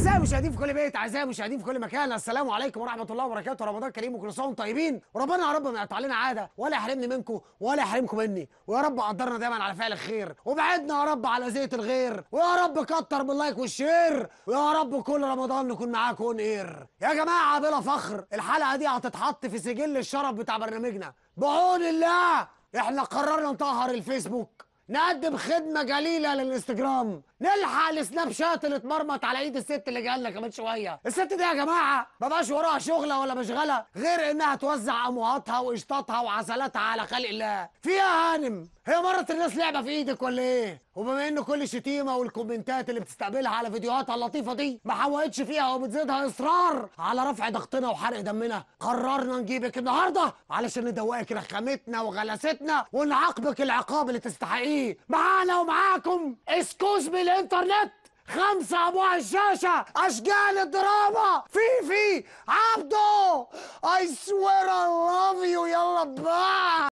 اعزائي المشاهدين في كل بيت اعزائي المشاهدين في كل مكان السلام عليكم ورحمه الله وبركاته رمضان كريم وكل سنه وانتم طيبين وربنا يا رب ما يقطع لنا عاده ولا يحرمني منكم ولا يحرمكم مني ويا رب قدرنا دايما على فعل الخير وبعدنا يا رب على زيت الغير ويا رب كتر من اللايك والشير ويا رب كل رمضان نكون معاكم اون اير يا جماعه بلا فخر الحلقه دي هتتحط في سجل الشرف بتاع برنامجنا بعون الله احنا قررنا نطهر الفيسبوك نقدم خدمة جليلة للانستجرام نلحق السناب شات اللي اتمرمط على ايد الست اللي جالنا كمان شوية الست دي يا جماعة مبقاش وراها شغلة ولا مشغلة غير انها توزع امواتها وقشطاتها وعسلاتها على خلق الله فيها هانم هي مرت الناس لعبة في ايدك ولا ايه وبما ان كل شتيمة والكومنتات اللي بتستقبلها على فيديوهاتها اللطيفة دي ما حوقتش فيها وبتزيدها اصرار على رفع ضغطنا وحرق دمنا قررنا نجيبك النهاردة علشان ندوقك رخامتنا وغلستنا ونعاقبك العقاب اللي تستحقيه معانا ومعاكم اسكوز بالانترنت خمسة أبو الشاشة أشجال الدراما فيفي عبدو I swear I love you يلا باي